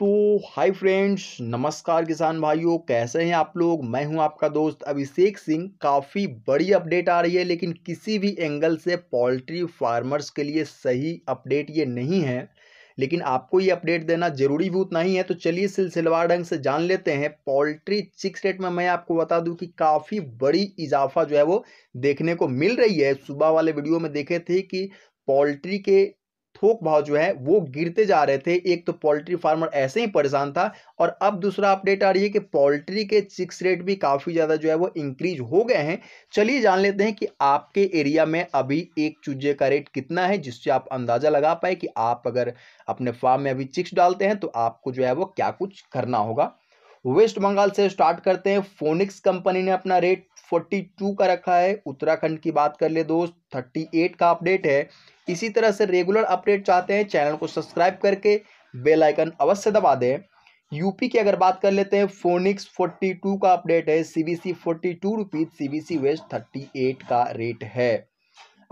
तो hi friends नमस्कार किसान भाइयों कैसे हैं आप लोग मैं हूं आपका दोस्त अभिषेक सिंह काफ़ी बड़ी अपडेट आ रही है लेकिन किसी भी एंगल से पोल्ट्री फार्मर्स के लिए सही अपडेट ये नहीं है लेकिन आपको ये अपडेट देना ज़रूरी भी उतना ही है तो चलिए सिलसिलेवार ढंग से जान लेते हैं पोल्ट्री चिक्स रेट में मैं आपको बता दूं कि काफ़ी बड़ी इजाफा जो है वो देखने को मिल रही है सुबह वाले वीडियो में देखे थे कि पोल्ट्री के थोक भाव जो है वो गिरते जा रहे थे एक तो पोल्ट्री फार्मर ऐसे ही परेशान था और अब दूसरा अपडेट आ रही है कि पोल्ट्री के चिक्स रेट भी काफ़ी ज़्यादा जो है वो इंक्रीज हो गए हैं चलिए जान लेते हैं कि आपके एरिया में अभी एक चूजे का रेट कितना है जिससे आप अंदाज़ा लगा पाए कि आप अगर अपने फार्म में अभी चिक्स डालते हैं तो आपको जो है वो क्या कुछ करना होगा वेस्ट बंगाल से स्टार्ट करते हैं फोनिक्स कंपनी ने अपना रेट 42 का रखा है उत्तराखंड की बात कर ले दोस्त 38 का अपडेट है इसी तरह से रेगुलर अपडेट चाहते हैं चैनल को सब्सक्राइब करके बेल आइकन अवश्य दबा दें यूपी की अगर बात कर लेते हैं फोनिक्स 42 का अपडेट है सीबीसी 42 रुपीज सीबीसी वेस्ट 38 का रेट है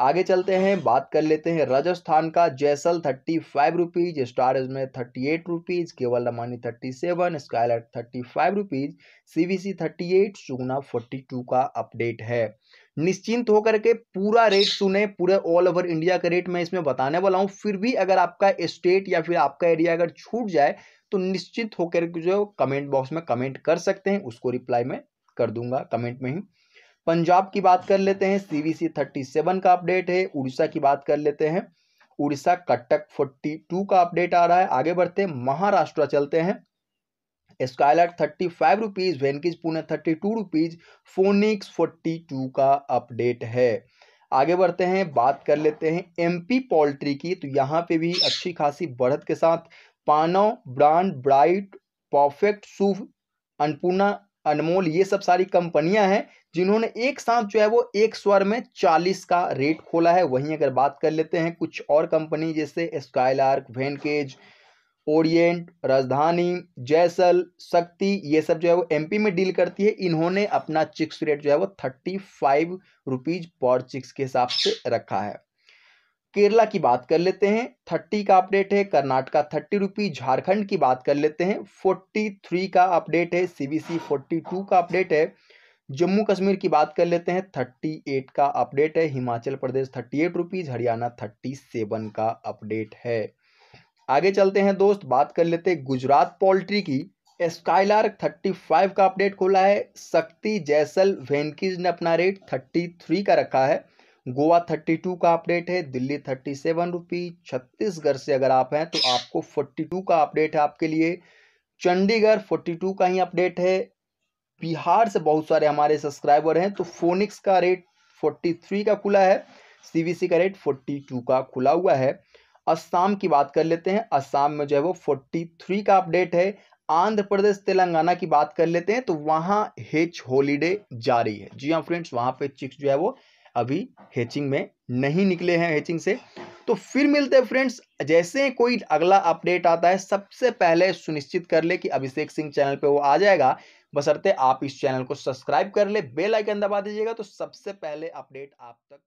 आगे चलते हैं बात कर लेते हैं राजस्थान का जैसल थर्टी फाइव रुपीज़ स्टार में थर्टी एट रुपीज़ केवल Ramani thirty seven skylight thirty five rupees C B C thirty eight Sugna forty two का अपडेट है निश्चिंत होकर के पूरा रेट सुने पूरे ऑल ओवर इंडिया का रेट मैं इसमें बताने वाला हूँ फिर भी अगर आपका स्टेट या फिर आपका एरिया अगर छूट जाए तो निश्चिंत होकर जो कमेंट बॉक्स में कमेंट कर सकते हैं उसको रिप्लाई में कर दूंगा कमेंट में ही पंजाब की बात कर लेते हैं सी सी थर्टी सेवन का अपडेट है उड़ीसा की बात कर लेते हैं उड़ीसा कटक फोर्टी टू का अपडेट आ रहा है आगे बढ़ते हैं महाराष्ट्र चलते हैं skylight thirty five rupees Venky's Pune thirty two rupees Phoenix forty two का अपडेट है आगे बढ़ते हैं बात कर लेते हैं एमपी पोल्ट्री की तो यहाँ पे भी अच्छी खासी बढ़त के साथ पानो ब्रांड ब्राइट परफेक्ट सूफ अन्नपूर्णा अनमोल ये सब सारी कंपनियां हैं जिन्होंने एक साथ जो है वो एक स्वर में चालीस का रेट खोला है वहीं अगर बात कर लेते हैं कुछ और कंपनी जैसे स्काईलार्क वेनकेज ओरिएंट राजधानी जैसल शक्ति ये सब जो है वो एमपी में डील करती है इन्होंने अपना चिक्स रेट जो है वो थर्टी फाइव रुपीज़ पर चिक्स के हिसाब से रखा है केरला की बात कर लेते हैं थर्टी का अपडेट है कर्नाटका थर्टी रुपी झारखंड की बात कर लेते हैं फोर्टी थ्री का अपडेट है सीबीसी फोर्टी टू का अपडेट है जम्मू कश्मीर की बात कर लेते हैं थर्टी एट का अपडेट है Himachal Pradesh thirty eight rupees Haryana thirty seven का अपडेट है आगे चलते हैं दोस्त बात कर लेते हैं गुजरात पोल्ट्री की थर्टी फाइव का अपडेट खोला है शक्ति जैसल वेनकीज ने अपना रेट थर्टी थ्री का रखा है गोवा थर्टी टू का अपडेट है Delhi thirty seven rupee Chhattisgarh से अगर आप हैं तो आपको फोर्टी टू का अपडेट है आपके लिए चंडीगढ़ फोर्टी टू का ही अपडेट है बिहार से बहुत सारे हमारे सब्सक्राइबर हैं तो फोनिक्स का रेट फोर्टी थ्री का खुला है सी का रेट फोर्टी टू का खुला हुआ है असम की बात कर लेते हैं असम में जो है वो फोर्टी थ्री का अपडेट है आंध्र प्रदेश तेलंगाना की बात कर लेते हैं तो वहाँ हेच होलीडे जारी है जी हाँ फ्रेंड्स वहाँ पे चिक्स जो है वो अभी हैचिंग में नहीं निकले हैं हैचिंग से तो फिर मिलते हैं फ्रेंड्स जैसे कोई अगला अपडेट आता है सबसे पहले सुनिश्चित कर ले कि अभिषेक सिंह चैनल पे वो आ जाएगा बसरते आप इस चैनल को सब्सक्राइब कर ले बेल आइकन दबा दीजिएगा तो सबसे पहले अपडेट आप तक